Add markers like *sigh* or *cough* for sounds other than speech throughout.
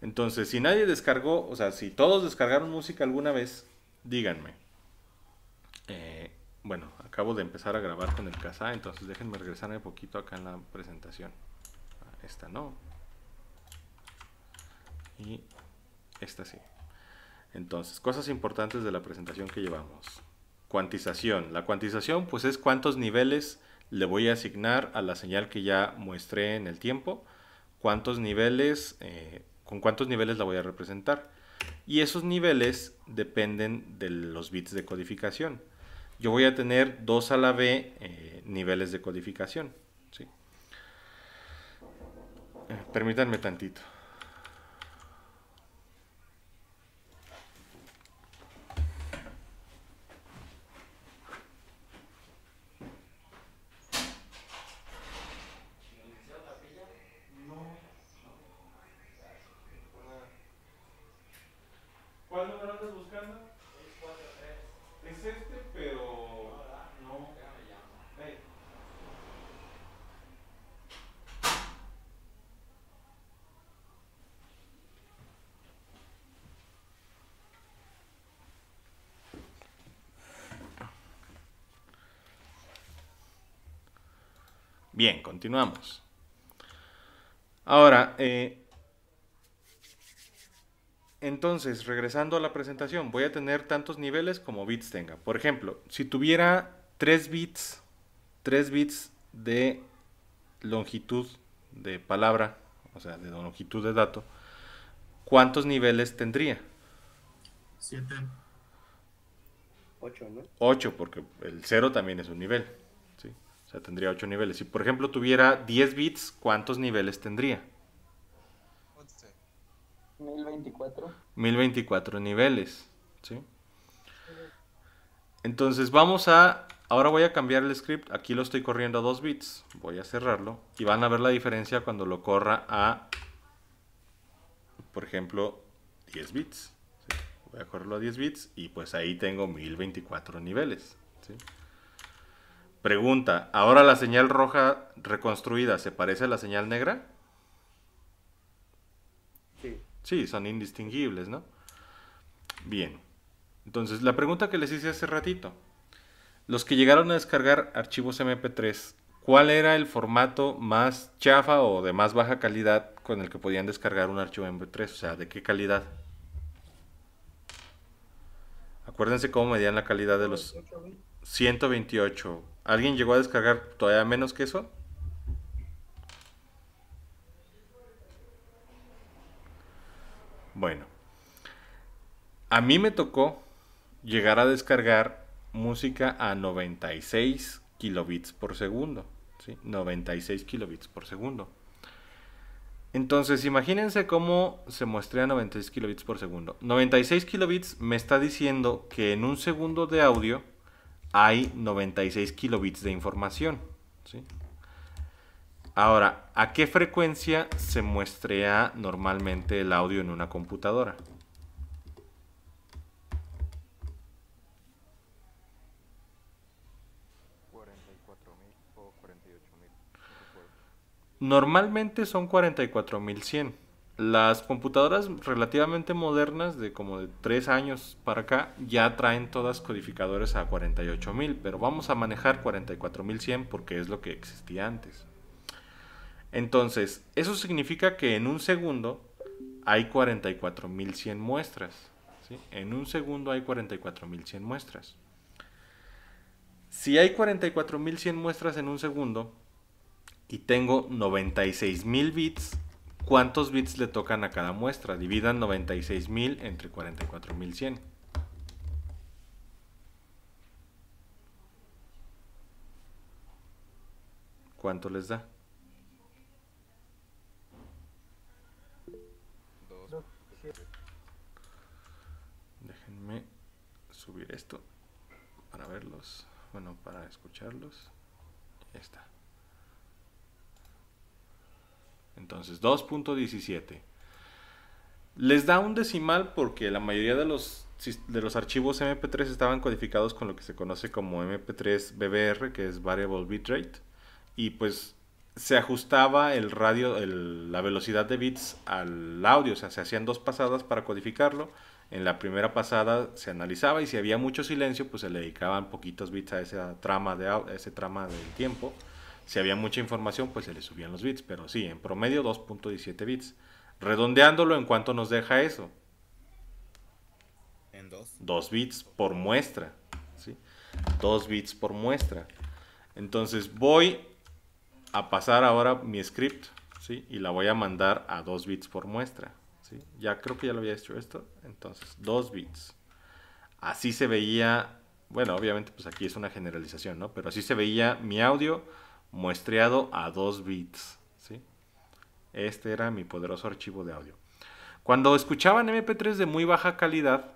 Entonces, si nadie descargó, o sea, si todos descargaron música alguna vez, díganme. Eh, bueno, acabo de empezar a grabar con el casa, entonces déjenme regresar un poquito acá en la presentación. Ah, esta no. Y esta sí. Entonces, cosas importantes de la presentación que llevamos. Cuantización. La cuantización pues es cuántos niveles le voy a asignar a la señal que ya muestré en el tiempo. Cuántos niveles... Eh, con cuántos niveles la voy a representar. Y esos niveles dependen de los bits de codificación. Yo voy a tener dos a la B eh, niveles de codificación. Eh, permítanme tantito. Bien, continuamos. Ahora, eh, entonces, regresando a la presentación, voy a tener tantos niveles como bits tenga. Por ejemplo, si tuviera 3 bits, 3 bits de longitud de palabra, o sea, de longitud de dato, ¿cuántos niveles tendría? 7. 8, ¿no? 8, porque el 0 también es un nivel. O sea, tendría 8 niveles. Si, por ejemplo, tuviera 10 bits, ¿cuántos niveles tendría? 1024. 1024 niveles, ¿sí? Entonces vamos a... Ahora voy a cambiar el script. Aquí lo estoy corriendo a 2 bits. Voy a cerrarlo. Y van a ver la diferencia cuando lo corra a... Por ejemplo, 10 bits. Voy a correrlo a 10 bits y pues ahí tengo 1024 niveles. ¿sí? Pregunta, ¿ahora la señal roja reconstruida se parece a la señal negra? Sí. Sí, son indistinguibles, ¿no? Bien. Entonces, la pregunta que les hice hace ratito. Los que llegaron a descargar archivos MP3, ¿cuál era el formato más chafa o de más baja calidad con el que podían descargar un archivo MP3? O sea, ¿de qué calidad? Acuérdense cómo medían la calidad de los 128 ¿Alguien llegó a descargar todavía menos que eso? Bueno, a mí me tocó llegar a descargar música a 96 kilobits por segundo. ¿sí? 96 kilobits por segundo. Entonces, imagínense cómo se muestrea 96 kilobits por segundo. 96 kilobits me está diciendo que en un segundo de audio hay 96 kilobits de información. Ahora, ¿a qué frecuencia se muestrea normalmente el audio en una computadora? Normalmente son 44100 las computadoras relativamente modernas de como de tres años para acá ya traen todas codificadores a 48000, pero vamos a manejar 44100 porque es lo que existía antes. Entonces, eso significa que en un segundo hay 44100 muestras. En un segundo hay 44100 muestras. Si hay 44100 muestras en un segundo y tengo 96000 bits, cuántos bits le tocan a cada muestra. Dividan 96.000 entre 44.100. ¿Cuánto les da? Déjenme subir esto para verlos, bueno, para escucharlos. Ahí está. Entonces, 2.17. Les da un decimal porque la mayoría de los, de los archivos MP3 estaban codificados con lo que se conoce como MP3 BBR, que es Variable Bitrate, y pues se ajustaba el radio, la velocidad de bits al audio, o sea, se hacían dos pasadas para codificarlo. En la primera pasada se analizaba y si había mucho silencio, pues se le dedicaban poquitos bits a esa trama, de, ese trama del tiempo. Si había mucha información, pues se le subían los bits, pero sí, en promedio 2.17 bits. Redondeándolo, ¿en cuánto nos deja eso? En 2. 2 bits por muestra. ¿sí? 2 bits por muestra. Entonces voy a pasar ahora mi script ¿sí? y la voy a mandar a 2 bits por muestra. ¿sí? Ya creo que ya lo había hecho esto. Entonces, 2 bits. Así se veía, bueno, obviamente pues aquí es una generalización, ¿no? Pero así se veía mi audio muestreado a 2 bits. Este era mi poderoso archivo de audio. Cuando escuchaban MP3 de muy baja calidad,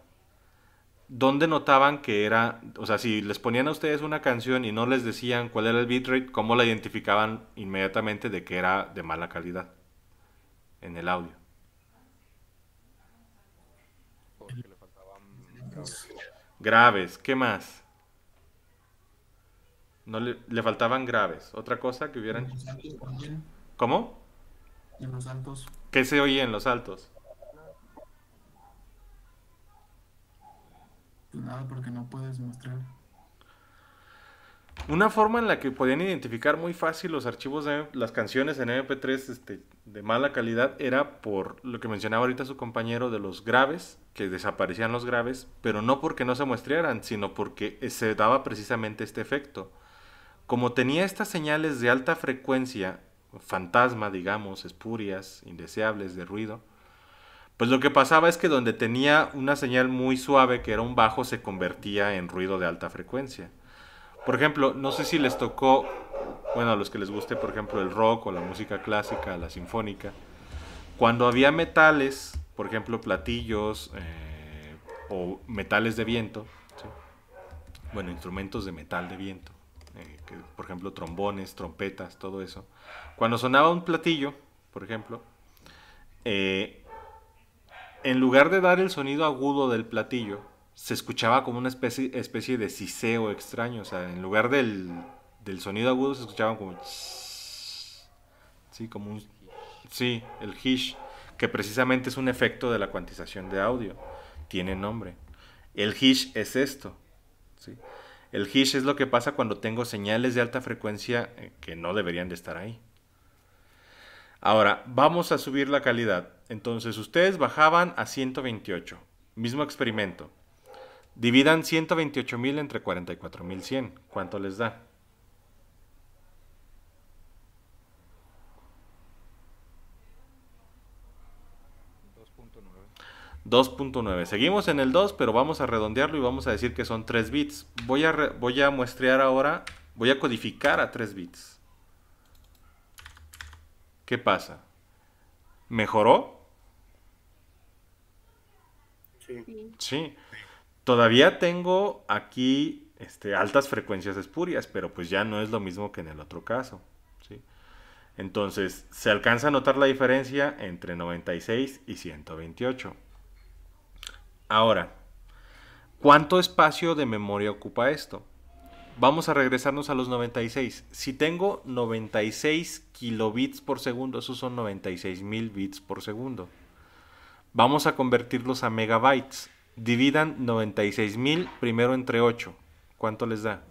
donde notaban que era? O sea, si les ponían a ustedes una canción y no les decían cuál era el bitrate, ¿cómo la identificaban inmediatamente de que era de mala calidad en el audio? le faltaban graves. ¿Qué más? No le, faltaban graves. Otra cosa que hubieran. ¿Cómo? En los altos. ¿Qué se oía en los altos? Pues nada, porque no puedes mostrar. Una forma en la que podían identificar muy fácil los archivos de las canciones en MP3 este, de mala calidad era por lo que mencionaba ahorita su compañero de los graves, que desaparecían los graves, pero no porque no se muestrearan, sino porque se daba precisamente este efecto. Como tenía estas señales de alta frecuencia, fantasma, digamos, espurias, indeseables, de ruido, pues lo que pasaba es que donde tenía una señal muy suave, que era un bajo, se convertía en ruido de alta frecuencia. Por ejemplo, no sé si les tocó, bueno, a los que les guste, por ejemplo, el rock o la música clásica, la sinfónica, cuando había metales, por ejemplo, platillos eh, o metales de viento, bueno, instrumentos de metal de viento, eh, por ejemplo trombones, trompetas, todo eso. Cuando sonaba un platillo, por ejemplo, eh, en lugar de dar el sonido agudo del platillo, se escuchaba como una especie, especie de siseo extraño, o sea, en lugar del, del sonido agudo se escuchaba como... Sí, como un... Sí, el hish, que precisamente es un efecto de la cuantización de audio, tiene nombre. El hish es esto. ¿sí? El hish es lo que pasa cuando tengo señales de alta frecuencia eh, que no deberían de estar ahí. Ahora, vamos a subir la calidad. Entonces, ustedes bajaban a 128. Mismo experimento. Dividan 128.000 entre 44.100. ¿Cuánto les da? 2.9. Seguimos en el 2, pero vamos a redondearlo y vamos a decir que son 3 bits. Voy a, voy a muestrear ahora, voy a codificar a 3 bits. ¿Qué pasa? ¿Mejoró? Sí. Todavía tengo aquí este, altas frecuencias espurias, pero pues ya no es lo mismo que en el otro caso. ¿sí? Entonces, se alcanza a notar la diferencia entre 96 y 128. Ahora, ¿cuánto espacio de memoria ocupa esto? Vamos a regresarnos a los 96. Si tengo 96 kilobits por segundo, esos son 96 mil bits por segundo. Vamos a convertirlos a megabytes. Dividan 96 mil primero entre 8. ¿Cuánto les da?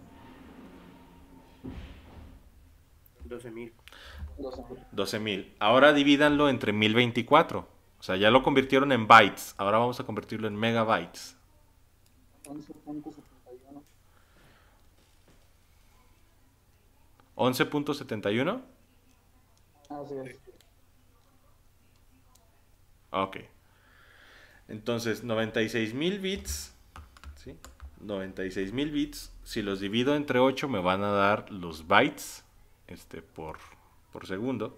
12.000. mil. Ahora divídanlo entre 1024. O sea, ya lo convirtieron en bytes. Ahora vamos a convertirlo en megabytes. 11.71. 11.71. Así es. Ok. Entonces, 96.000 bits. ¿sí? 96.000 bits. Si los divido entre 8 me van a dar los bytes este, por, por segundo.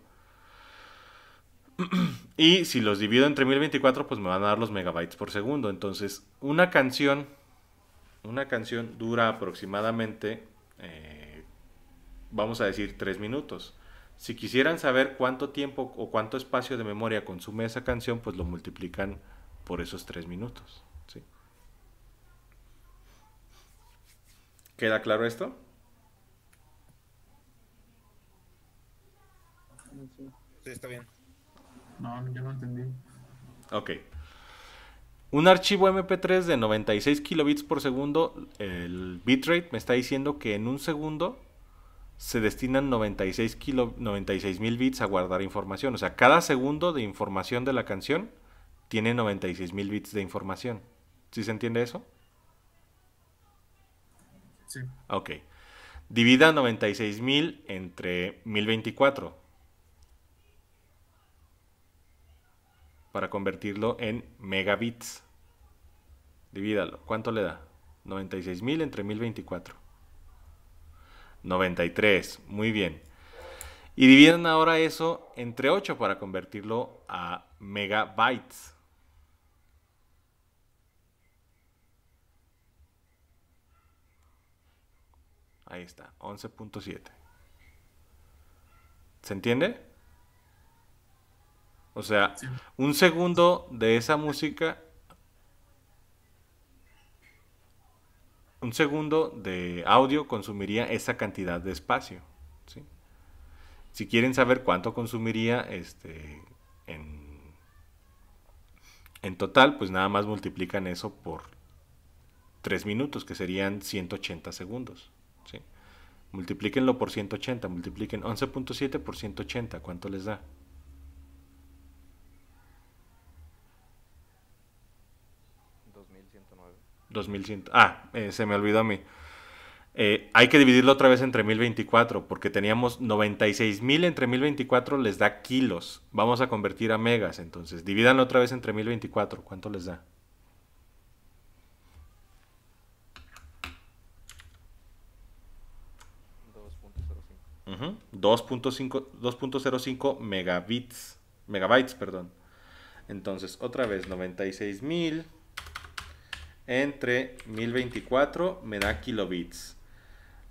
*clears throat* Y si los divido entre 1024, pues me van a dar los megabytes por segundo. Entonces, una canción, una canción dura aproximadamente, eh, vamos a decir, 3 minutos. Si quisieran saber cuánto tiempo o cuánto espacio de memoria consume esa canción, pues lo multiplican por esos 3 minutos. ¿Queda claro esto? Sí, está bien. No, yo no entendí. Ok. Un archivo MP3 de 96 kilobits por segundo, el bitrate me está diciendo que en un segundo se destinan 96 mil bits a guardar información. O sea, cada segundo de información de la canción tiene 96 mil bits de información. ¿Sí se entiende eso? Sí. Ok. Divida 96 mil entre 1024. para convertirlo en megabits. Divídalo. ¿Cuánto le da? 96.000 entre 1024. 93. Muy bien. Y dividen ahora eso entre 8 para convertirlo a megabytes. Ahí está, 11.7. ¿Se entiende? O sea, un segundo de esa música. Un segundo de audio consumiría esa cantidad de espacio. Si quieren saber cuánto consumiría este, en, total, pues nada más multiplican eso por 3 minutos, que serían 180 segundos. ¿sí? Multiplíquenlo por 180, multipliquen 11.7 por 180, ¿cuánto les da? 2100. Ah, eh, se me olvidó a mí. Eh, hay que dividirlo otra vez entre 1024, porque teníamos 96.000 entre 1024 les da kilos. Vamos a convertir a megas, entonces divídanlo otra vez entre 1024. ¿Cuánto les da? 2.05. 2.05 megabits, megabytes, perdón. Entonces, otra vez, 96.000 entre 1024 me da kilobits.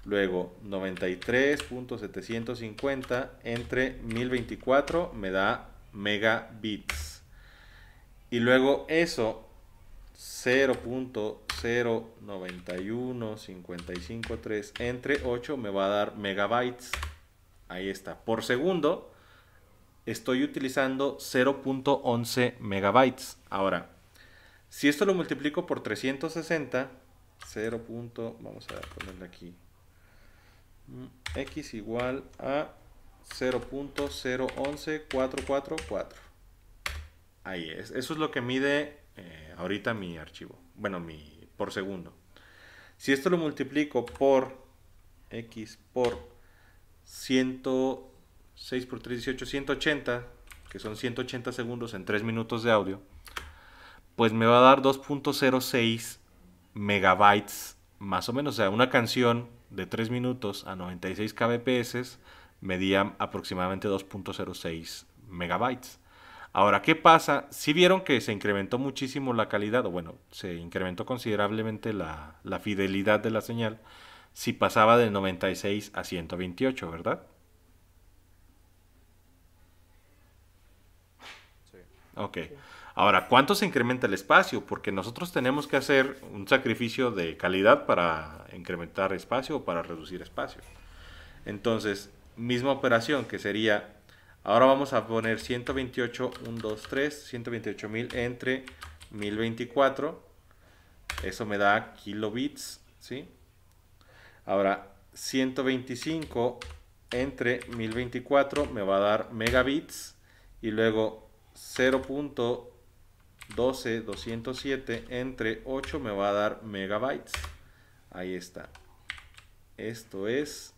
Luego 93.750 entre 1024 me da megabits. Y luego eso 0.091553 entre 8 me va a dar megabytes. Ahí está. Por segundo estoy utilizando 0.11 megabytes. Ahora, si esto lo multiplico por 360, 0. vamos a ponerle aquí. Mm, X igual a 0.011444. Ahí es. Eso es lo que mide eh, ahorita mi archivo. Bueno, mi por segundo. Si esto lo multiplico por X por 106 por 180, que son 180 segundos en 3 minutos de audio pues me va a dar 2.06 megabytes más o menos. O sea, una canción de 3 minutos a 96 kbps medía aproximadamente 2.06 megabytes. Ahora, ¿qué pasa? Si vieron que se incrementó muchísimo la calidad, o bueno, se incrementó considerablemente la, fidelidad de la señal, si pasaba de 96 a 128, ¿verdad? Sí. Ok. Ahora, ¿cuánto se incrementa el espacio? Porque nosotros tenemos que hacer un sacrificio de calidad para incrementar espacio o para reducir espacio. Entonces, misma operación que sería, ahora vamos a poner 128, 128.000 mil entre 1024. Eso me da kilobits, ¿sí? Ahora, 125 entre 1024 me va a dar megabits y luego 0. 12, 207 entre 8 me va a dar megabytes. Ahí está. Esto es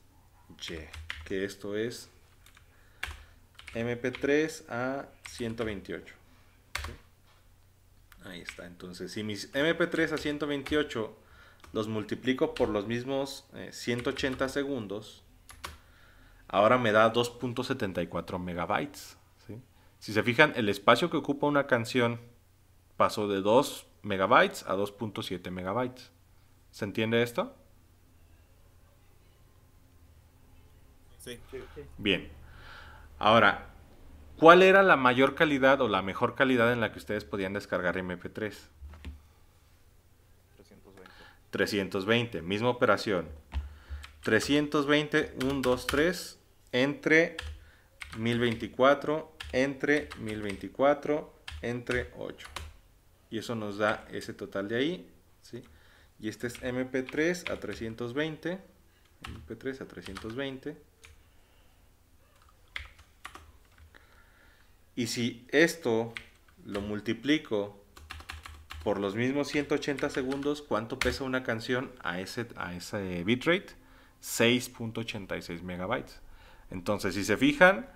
Y, que esto es MP3 a 128. Ahí está. Entonces, si mis MP3 a 128 los multiplico por los mismos 180 eh, segundos, ahora me da 2.74 megabytes. Si se fijan, el espacio que ocupa una canción pasó de 2 megabytes a 2.7 megabytes. ¿Se entiende esto? Sí. Bien. Ahora, ¿cuál era la mayor calidad o la mejor calidad en la que ustedes podían descargar MP3? 320. 320, misma operación. 320, 1, 2, 3, entre 1024, entre 1024, entre 8 y eso nos da ese total de ahí, ¿sí? Y este es MP3 a 320, MP3 a 320. Y si esto lo multiplico por los mismos 180 segundos, ¿cuánto pesa una canción a ese, a ese bitrate? 6.86 megabytes. Entonces, si se fijan,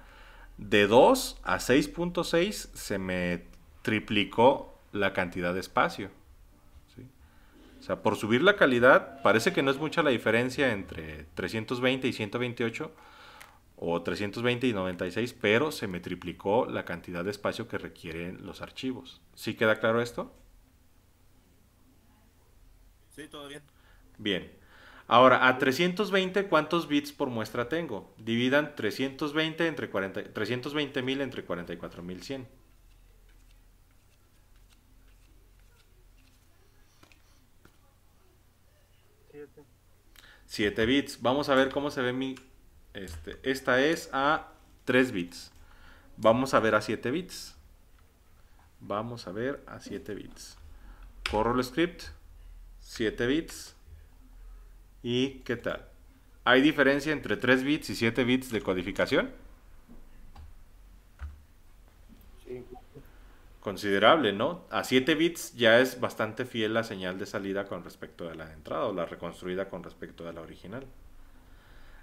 de 2 a 6.6 se me triplicó la cantidad de espacio. O sea, por subir la calidad, parece que no es mucha la diferencia entre 320 y 128 o 320 y 96, pero se me triplicó la cantidad de espacio que requieren los archivos. ¿Sí queda claro esto? Sí, todo bien. Bien. Ahora, a 320, ¿cuántos bits por muestra tengo? Dividan 320 entre 40, mil entre 44.100. 7 bits. Vamos a ver cómo se ve mi... Este, esta es a 3 bits. Vamos a ver a 7 bits. Vamos a ver a 7 bits. Corro el script. 7 bits. ¿Y qué tal? ¿Hay diferencia entre 3 bits y 7 bits de codificación? considerable, ¿no? A 7 bits ya es bastante fiel la señal de salida con respecto a la de entrada o la reconstruida con respecto a la original.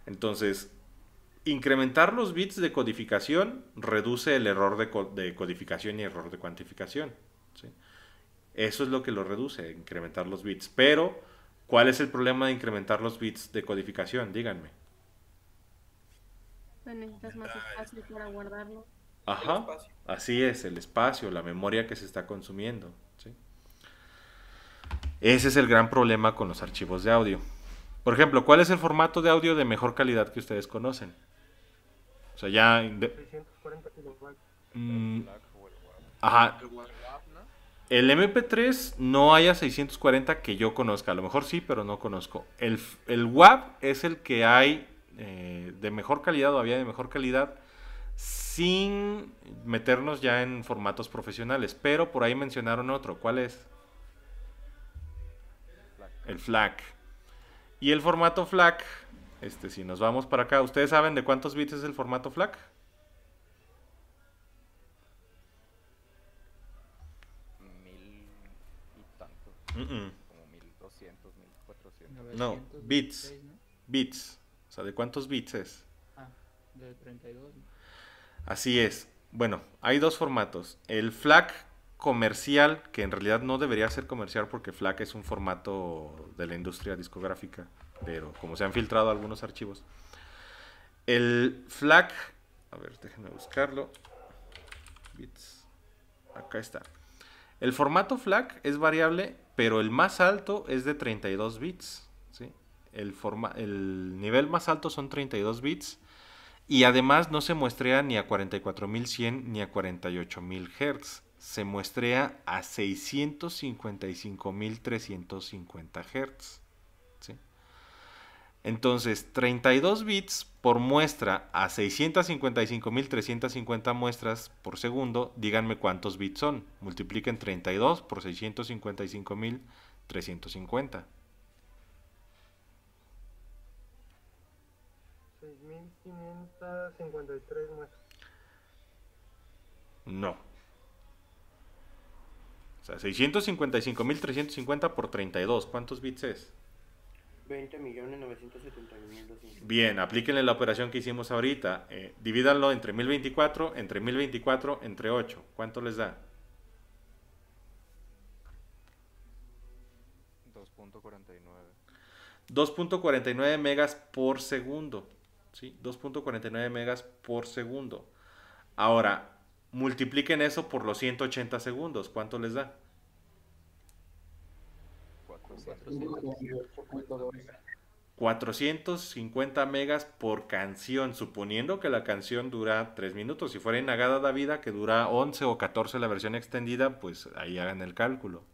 Entonces, incrementar los bits de codificación reduce el error de, codificación y error de cuantificación. Eso es lo que lo reduce, incrementar los bits. Pero, ¿cuál es el problema de incrementar los bits de codificación? Díganme. Necesitas más para guardarlo. Ajá. así es, el espacio, la memoria que se está consumiendo. Ese es el gran problema con los archivos de audio. Por ejemplo, ¿cuál es el formato de audio de mejor calidad que ustedes conocen? O sea, ya... Mm, ajá. El MP3 no haya 640 que yo conozca. A lo mejor sí, pero no conozco. El, el es el que hay eh, de mejor calidad o había de mejor calidad sin meternos ya en formatos profesionales. Pero por ahí mencionaron otro. ¿Cuál es? El FLAC. Y el formato FLAC, este, si nos vamos para acá, ¿ustedes saben de cuántos bits es el formato FLAC? Mil y tanto. Mm mil Como 1200, 1400. No, bits. ¿no? Bits. O sea, ¿de cuántos bits es? Ah, de 32. Así es. Bueno, hay dos formatos. El FLAC comercial, que en realidad no debería ser comercial porque FLAC es un formato de la industria discográfica, pero como se han filtrado algunos archivos. El FLAC, a ver, déjenme buscarlo. Bits. Acá está. El formato FLAC es variable, pero el más alto es de 32 bits. ¿sí? El, el nivel más alto son 32 bits y además no se muestrea ni a 44100 ni a 48000 Hz, se muestrea a 655350 Hz. ¿sí? Entonces, 32 bits por muestra a 655.350 muestras por segundo, díganme cuántos bits son. Multipliquen 32 por 655.350. 53 No. O sea, 655.350 por 32. ¿Cuántos bits es? 20.971.200. Bien, aplíquenle la operación que hicimos ahorita. Eh, divídanlo entre 1024, entre 1024, entre 8. ¿Cuánto les da? 2.49. 2.49 megas por segundo. 2.49 megas por segundo. Ahora, multipliquen eso por los 180 segundos. ¿Cuánto les da? 450 megas por canción, suponiendo que la canción dura 3 minutos. Si fuera Inagada da Vida, que dura 11 o 14 la versión extendida, pues ahí hagan el cálculo.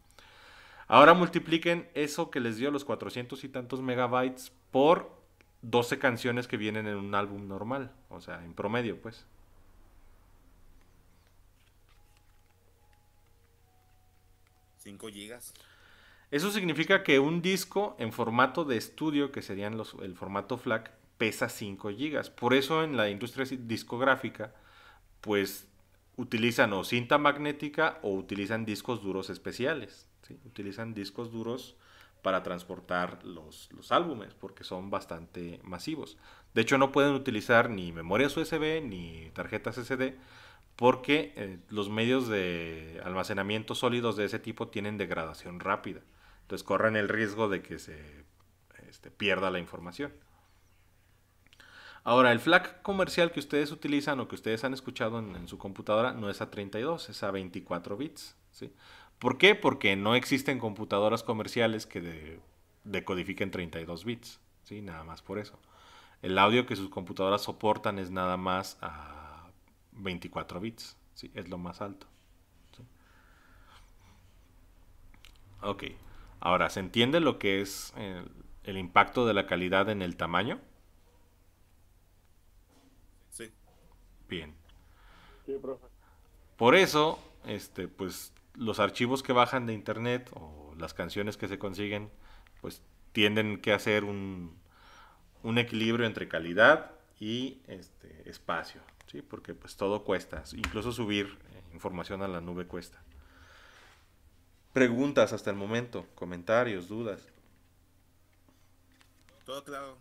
Ahora multipliquen eso que les dio los 400 y tantos megabytes por 12 canciones que vienen en un álbum normal, o sea, en promedio, pues. ¿5 gigas? Eso significa que un disco en formato de estudio, que serían los, el formato FLAC, pesa 5 gigas. Por eso en la industria discográfica, pues utilizan o cinta magnética o utilizan discos duros especiales. Utilizan discos duros para transportar los, álbumes porque son bastante masivos. De hecho, no pueden utilizar ni memorias USB ni tarjetas SD porque eh, los medios de almacenamiento sólidos de ese tipo tienen degradación rápida. Entonces corren el riesgo de que se este, pierda la información. Ahora, el FLAC comercial que ustedes utilizan o que ustedes han escuchado en, su computadora no es a 32, es a 24 bits. ¿sí? ¿Por qué? Porque no existen computadoras comerciales que decodifiquen 32 bits, ¿sí? Nada más por eso. El audio que sus computadoras soportan es nada más a 24 bits, ¿sí? Es lo más alto. Ok, ahora, ¿se entiende lo que es eh, el, impacto de la calidad en el tamaño? Sí. Bien. Por eso, este, pues los archivos que bajan de internet o las canciones que se consiguen, pues tienden que hacer un, un equilibrio entre calidad y este, espacio, ¿sí? porque pues todo cuesta, incluso subir eh, información a la nube cuesta. Preguntas hasta el momento, comentarios, dudas. Todo claro.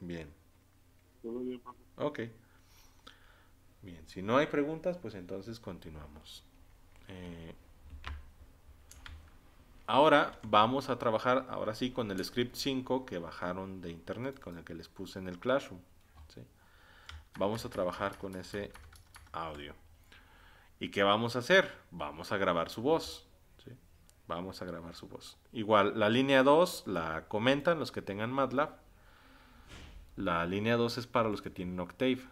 Bien. Todo bien, Ok. Bien, si no hay preguntas, pues entonces continuamos. Eh, ahora vamos a trabajar, ahora sí, con el script 5 que bajaron de internet, con el que les puse en el Classroom. Vamos a trabajar con ese audio. ¿Y qué vamos a hacer? Vamos a grabar su voz. Vamos a grabar su voz. Igual, la línea 2 la comentan los que tengan MATLAB. La línea 2 es para los que tienen Octave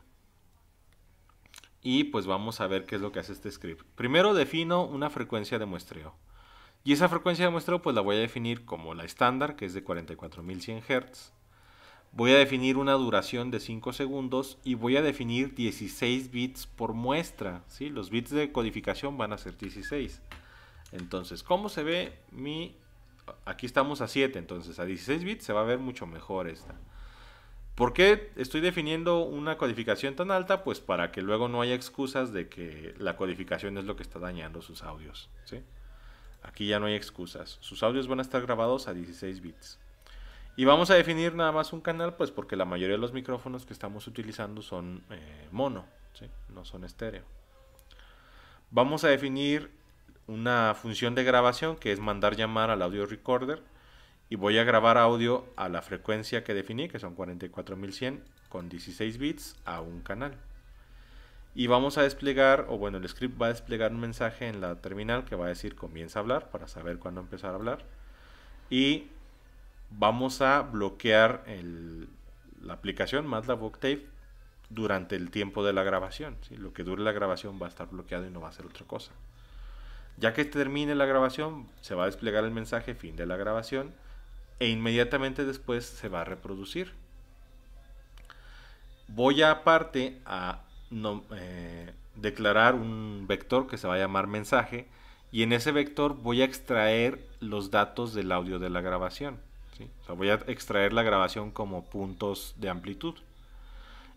y pues vamos a ver qué es lo que hace este script. Primero defino una frecuencia de muestreo. Y esa frecuencia de muestreo pues la voy a definir como la estándar, que es de 44100 Hz. Voy a definir una duración de 5 segundos y voy a definir 16 bits por muestra. ¿sí? Los bits de codificación van a ser 16. Entonces, ¿cómo se ve mi...? Aquí estamos a 7, entonces a 16 bits se va a ver mucho mejor esta. ¿Por qué estoy definiendo una codificación tan alta? Pues para que luego no haya excusas de que la codificación es lo que está dañando sus audios. Aquí ya no hay excusas. Sus audios van a estar grabados a 16 bits. Y vamos a definir nada más un canal, pues porque la mayoría de los micrófonos que estamos utilizando son eh, mono, no son estéreo. Vamos a definir una función de grabación que es mandar llamar al audio recorder y voy a grabar audio a la frecuencia que definí, que son 44100 con 16 bits a un canal. Y vamos a desplegar, o bueno, el script va a desplegar un mensaje en la terminal que va a decir comienza a hablar para saber cuándo empezar a hablar. Y vamos a bloquear la aplicación MATLAB Octave durante el tiempo de la grabación. Lo que dure la grabación va a estar bloqueado y no va a ser otra cosa. Ya que termine la grabación, se va a desplegar el mensaje fin de la grabación e inmediatamente después se va a reproducir. Voy a, aparte a no, eh, declarar un vector que se va a llamar mensaje y en ese vector voy a extraer los datos del audio de la grabación. ¿sí? voy a extraer la grabación como puntos de amplitud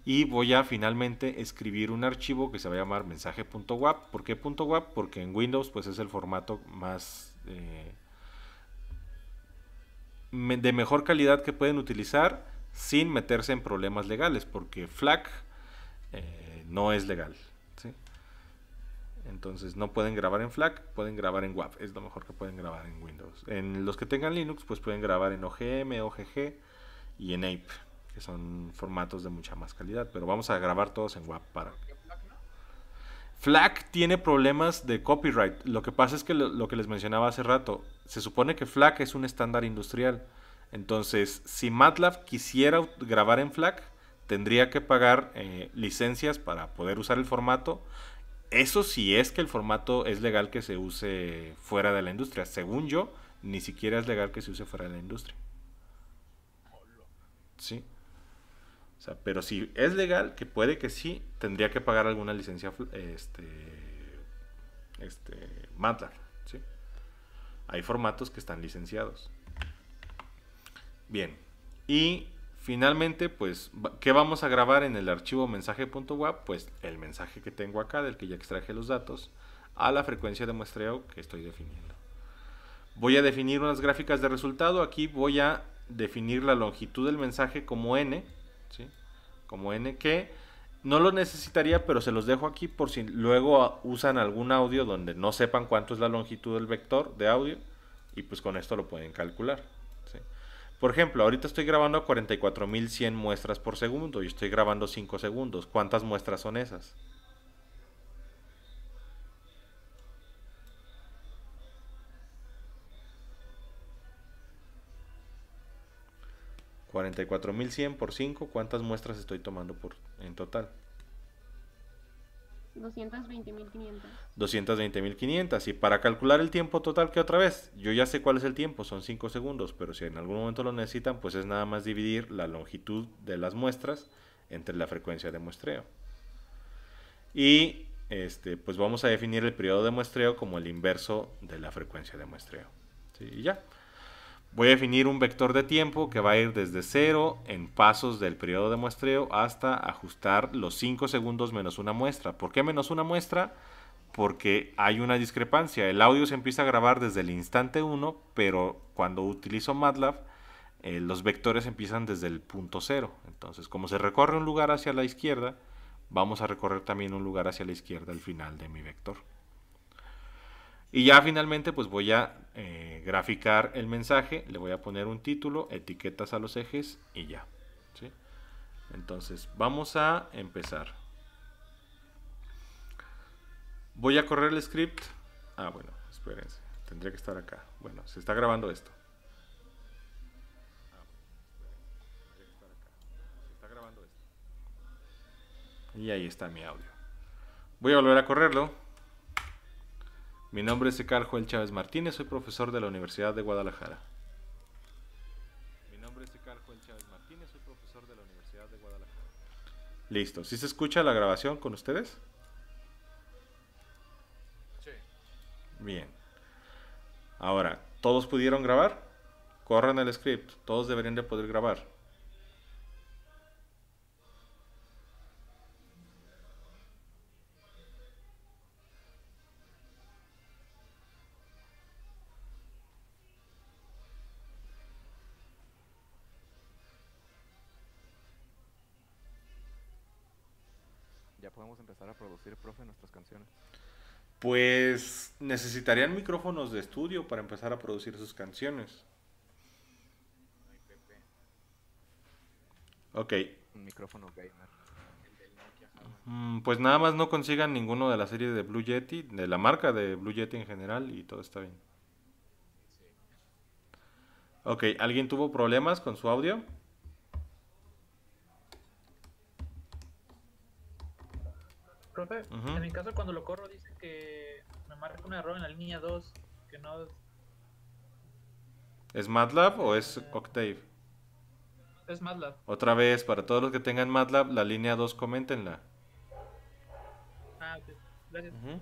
y voy a finalmente escribir un archivo que se va a llamar mensaje.wap. ¿Por qué Porque en Windows pues es el formato más eh, de mejor calidad que pueden utilizar sin meterse en problemas legales, porque FLAC eh, no es legal. Entonces no pueden grabar en FLAC, pueden grabar en WAV, es lo mejor que pueden grabar en Windows. En los que tengan Linux, pues pueden grabar en OGM, OGG y en Ape, que son formatos de mucha más calidad, pero vamos a grabar todos en WAV para... FLAC tiene problemas de copyright. Lo que pasa es que lo que les mencionaba hace rato, se supone que FLAC es un estándar industrial. Entonces, si MATLAB quisiera grabar en FLAC, tendría que pagar eh, licencias para poder usar el formato. Eso sí es que el formato es legal que se use fuera de la industria. Según yo, ni siquiera es legal que se use fuera de la industria. Sí. O sea, pero si es legal, que puede que sí, tendría que pagar alguna licencia este, este, MATLAB. ¿sí? Hay formatos que están licenciados. Bien. Y finalmente, pues, ¿qué vamos a grabar en el archivo mensaje.wap? Pues el mensaje que tengo acá, del que ya extraje los datos, a la frecuencia de muestreo que estoy definiendo. Voy a definir unas gráficas de resultado. Aquí voy a definir la longitud del mensaje como n, ¿sí? Como n que no lo necesitaría, pero se los dejo aquí por si luego ah, usan algún audio donde no sepan cuánto es la longitud del vector de audio y pues con esto lo pueden calcular. Por ejemplo, ahorita estoy grabando a 44.100 muestras por segundo y estoy grabando 5 segundos. ¿Cuántas muestras son esas? 44.100 por 5, ¿cuántas muestras estoy tomando por, en total? 220.500. 220.500. Y para calcular el tiempo total, que otra vez, yo ya sé cuál es el tiempo, son 5 segundos, pero si en algún momento lo necesitan, pues es nada más dividir la longitud de las muestras entre la frecuencia de muestreo. Y este, pues vamos a definir el periodo de muestreo como el inverso de la frecuencia de muestreo. Y ya. Voy a definir un vector de tiempo que va a ir desde 0 en pasos del periodo de muestreo hasta ajustar los 5 segundos menos una muestra. ¿Por qué menos una muestra? Porque hay una discrepancia. El audio se empieza a grabar desde el instante 1, pero cuando utilizo MATLAB, eh, los vectores empiezan desde el punto 0. Entonces, como se recorre un lugar hacia la izquierda, vamos a recorrer también un lugar hacia la izquierda al final de mi vector. Y ya finalmente pues voy a eh, graficar el mensaje, le voy a poner un título, etiquetas a los ejes y ya. Entonces vamos a empezar. Voy a correr el script. Ah, bueno, espérense. Tendría que estar acá. Bueno, se está grabando esto. Ah, y ahí está mi audio. Voy a volver a correrlo. Mi nombre es Ecar Chávez Martínez, soy profesor de la Universidad de Guadalajara. Mi nombre es Chávez Martínez, soy profesor de la Universidad de Guadalajara. Listo, ¿sí se escucha la grabación con ustedes? Sí. Bien. Ahora, ¿todos pudieron grabar? Corran el script, todos deberían de poder grabar. pues necesitarían micrófonos de estudio para empezar a producir sus canciones. Ok. Un micrófono gamer. Mm, pues nada más no consigan ninguno de la serie de Blue Yeti, de la marca de Blue Yeti en general y todo está bien. Ok, ¿alguien tuvo problemas con su audio? Profe, en mi caso cuando lo corro dice que me marca un error en la línea 2 que no... ¿Es MATLAB o es eh, Octave? Es MATLAB. Otra vez, para todos los que tengan MATLAB, la línea 2, coméntenla. Ah, ok. Gracias.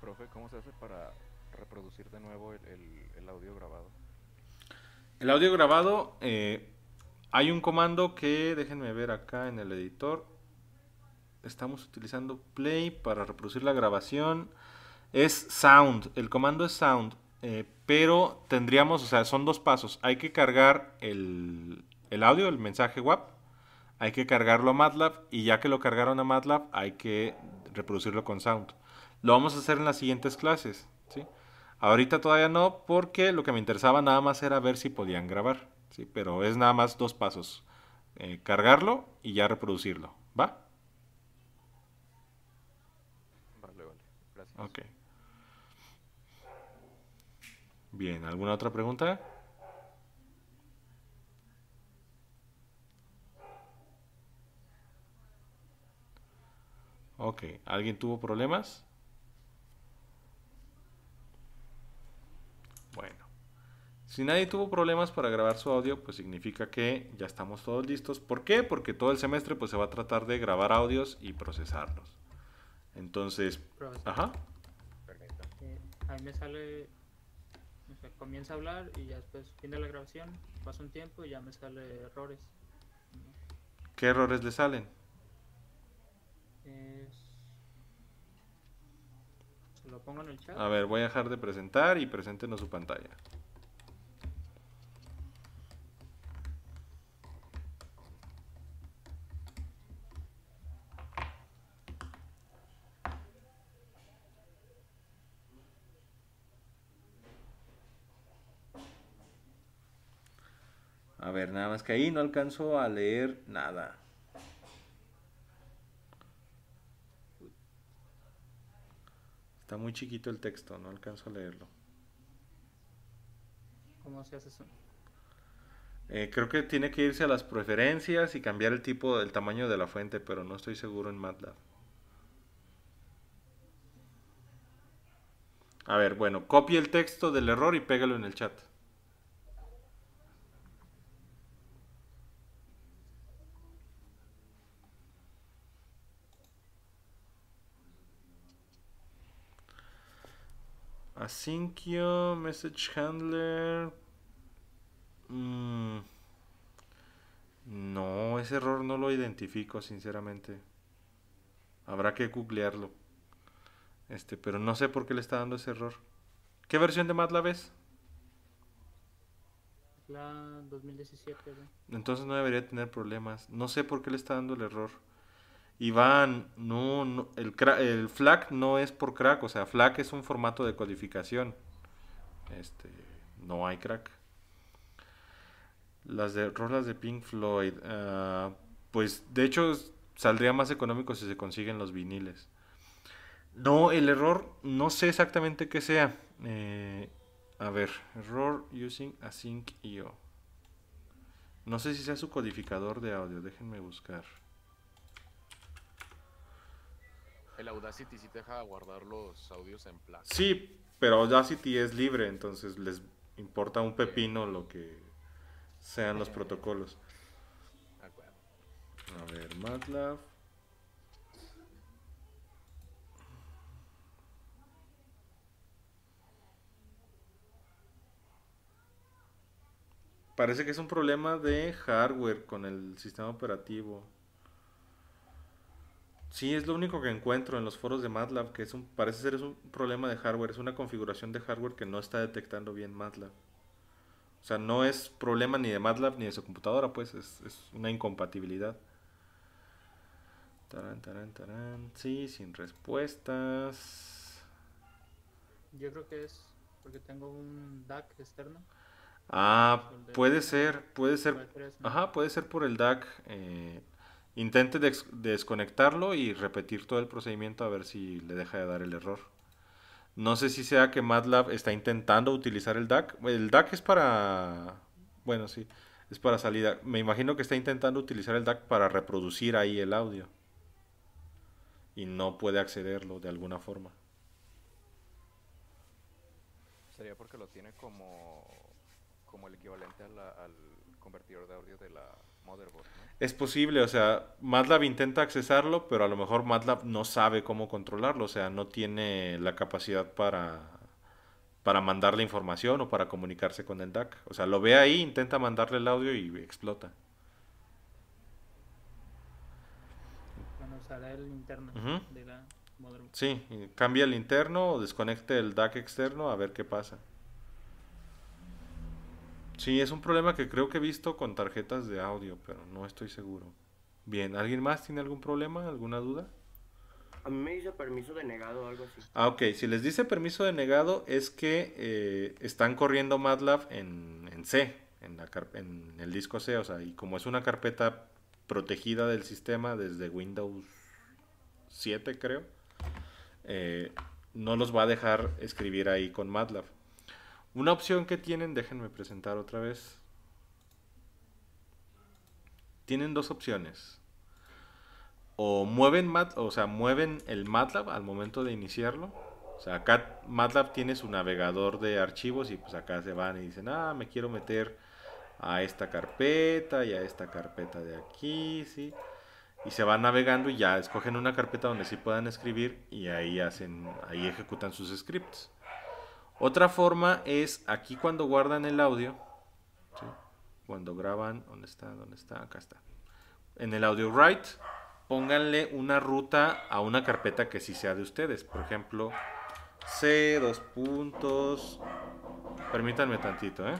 Profe, ¿cómo se hace para reproducir de nuevo el audio grabado? El audio grabado, eh, hay un comando que, déjenme ver acá en el editor, estamos utilizando play para reproducir la grabación. Es sound, el comando es sound, eh, pero tendríamos, o sea, son dos pasos. Hay que cargar el, el audio, el mensaje WAP, hay que cargarlo a MATLAB y ya que lo cargaron a MATLAB hay que reproducirlo con sound. Lo vamos a hacer en las siguientes clases, ¿sí? Ahorita todavía no, porque lo que me interesaba nada más era ver si podían grabar. ¿sí? Pero es nada más dos pasos. Eh, cargarlo y ya reproducirlo. ¿Va? Vale, Gracias. Bien, ¿alguna otra pregunta? Ok, ¿alguien tuvo problemas? Bueno, si nadie tuvo problemas para grabar su audio, pues significa que ya estamos todos listos. ¿Por qué? Porque todo el semestre pues se va a tratar de grabar audios y procesarlos. Entonces, ajá. Perfecto. Eh, me sale, comienza a hablar y ya después fin de la grabación, pasa un tiempo y ya me sale errores. ¿Qué errores le salen? lo pongo en chat. A ver, voy a dejar de presentar y preséntenos su pantalla. A ver, nada más que ahí no alcanzo a leer nada. Está muy chiquito el texto, no alcanzo a leerlo. ¿Cómo se hace eso? Eh, creo que tiene que irse a las preferencias y cambiar el tipo, el tamaño de la fuente, pero no estoy seguro en MATLAB. A ver, bueno, copie el texto del error y pégalo en el chat. Message Handler. Mm. No, ese error no lo identifico, sinceramente. Habrá que googlearlo. Este, pero no sé por qué le está dando ese error. ¿Qué versión de MATLAB es? La 2017. Entonces no debería tener problemas. No sé por qué le está dando el error. Iván, no, el, FLAC no es por crack, o sea, FLAC es un formato de codificación. Este, no hay crack. Las de rolas de Pink Floyd, ah, pues de hecho saldría más económico si se consiguen los viniles. No, el error, no sé exactamente qué sea. Eh, a ver, error using async.io. No sé si sea su codificador de audio, déjenme buscar. Audacity sí deja guardar los audios en Sí, pero Audacity es libre, entonces les importa un pepino lo que sean los eh. protocolos. A ver, MATLAB. Parece que es un problema de hardware con el sistema operativo. Sí, es lo único que encuentro en los foros de MATLAB, que es un, parece ser un problema de hardware, es una configuración de hardware que no está detectando bien MATLAB. O sea, no es problema ni de MATLAB ni de su computadora, pues es, una incompatibilidad. Sí, sin respuestas. Yo creo que es porque tengo un DAC externo. Ah, puede ser, puede ser. Ajá, puede ser por el DAC. Eh, Intente desconectarlo y repetir todo el procedimiento a ver si le deja de dar el error. No sé si sea que MATLAB está intentando utilizar el DAC. El DAC es para... Bueno, sí, es para salida. Me imagino que está intentando utilizar el DAC para reproducir ahí el audio. Y no puede accederlo de alguna forma. Sería porque lo tiene como, como el equivalente al convertidor de audio de la es posible, o sea, MATLAB intenta accesarlo, pero a lo mejor MATLAB no sabe cómo controlarlo, o sea, no tiene la capacidad para, para mandar la información o para comunicarse con el DAC. O sea, lo ve ahí, intenta mandarle el audio y explota. Bueno, usará el interno de la motherboard. Sí, cambia el interno o desconecte el DAC externo a ver qué pasa. Sí, es un problema que creo que he visto con tarjetas de audio, pero no estoy seguro. Bien, ¿alguien más tiene algún problema, alguna duda? A mí me dice permiso denegado o algo así. Ah, ok. Si les dice permiso denegado es que eh, están corriendo MATLAB en, C, en, la en el disco C. O sea, y como es una carpeta protegida del sistema desde Windows 7, creo, eh, no los va a dejar escribir ahí con MATLAB. Una opción que tienen, déjenme presentar otra vez. Tienen dos opciones. O mueven, o sea, mueven el MATLAB al momento de iniciarlo. O sea, acá MATLAB tiene su navegador de archivos y pues acá se van y dicen, ah, me quiero meter a esta carpeta y a esta carpeta de aquí, ¿sí? Y se van navegando y ya escogen una carpeta donde sí puedan escribir y ahí hacen, ahí ejecutan sus scripts. Otra forma es aquí cuando guardan el audio, cuando graban, ¿dónde está? ¿Dónde está? Acá está. En el audio write, pónganle una ruta a una carpeta que sí sea de ustedes. Por ejemplo, C, dos puntos. Permítanme tantito, ¿eh?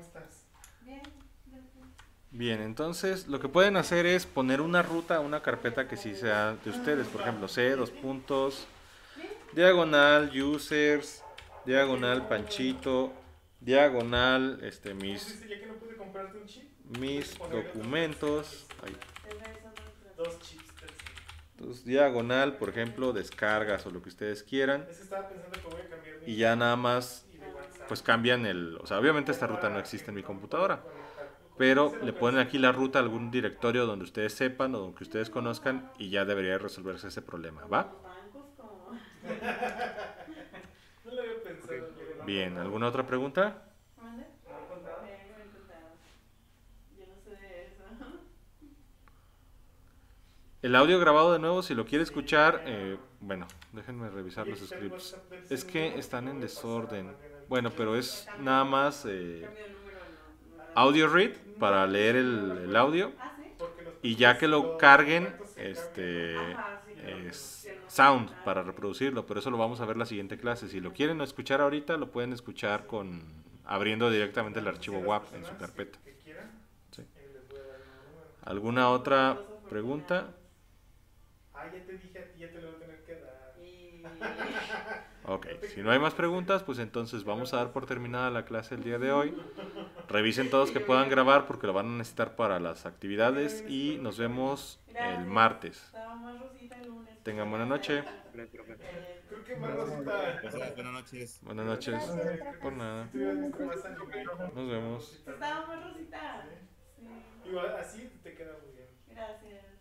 estás? Bien, entonces lo que pueden hacer es poner una ruta, una carpeta que si sea de ustedes, por ejemplo, C, dos puntos, diagonal, users, diagonal, panchito, diagonal, este, mis, mis documentos, diagonal, por ejemplo, descargas o lo que ustedes quieran. y ya nada más, pues cambian el... O sea, obviamente esta ruta no existe en mi computadora. Pero le ponen aquí la ruta a algún directorio donde ustedes sepan o donde ustedes conozcan y ya debería resolverse ese problema, ¿va? *laughs* Bien, ¿alguna otra pregunta? El audio grabado de nuevo, si lo quiere escuchar, eh, bueno, déjenme revisar los scripts. Es que están en desorden. Bueno, pero es nada más eh, audio read para leer el, audio. Y ya que lo carguen, este es sound para reproducirlo. Pero eso lo vamos a ver la siguiente clase. Si lo quieren escuchar ahorita, lo pueden escuchar con abriendo directamente el archivo WAP en su carpeta. ¿Alguna otra pregunta? Ah, ya te dije a ti, ya te lo voy a tener que dar. *laughs* ok, si no hay más preguntas, pues entonces vamos a dar por terminada la clase el día de hoy. Revisen todos que puedan grabar porque lo van a necesitar para las actividades y nos vemos el martes. Tengan buena noche. Creo que más Buenas noches. Buenas noches. Por nada. Nos vemos. Estaba más Rosita. Igual así te queda muy bien. Gracias.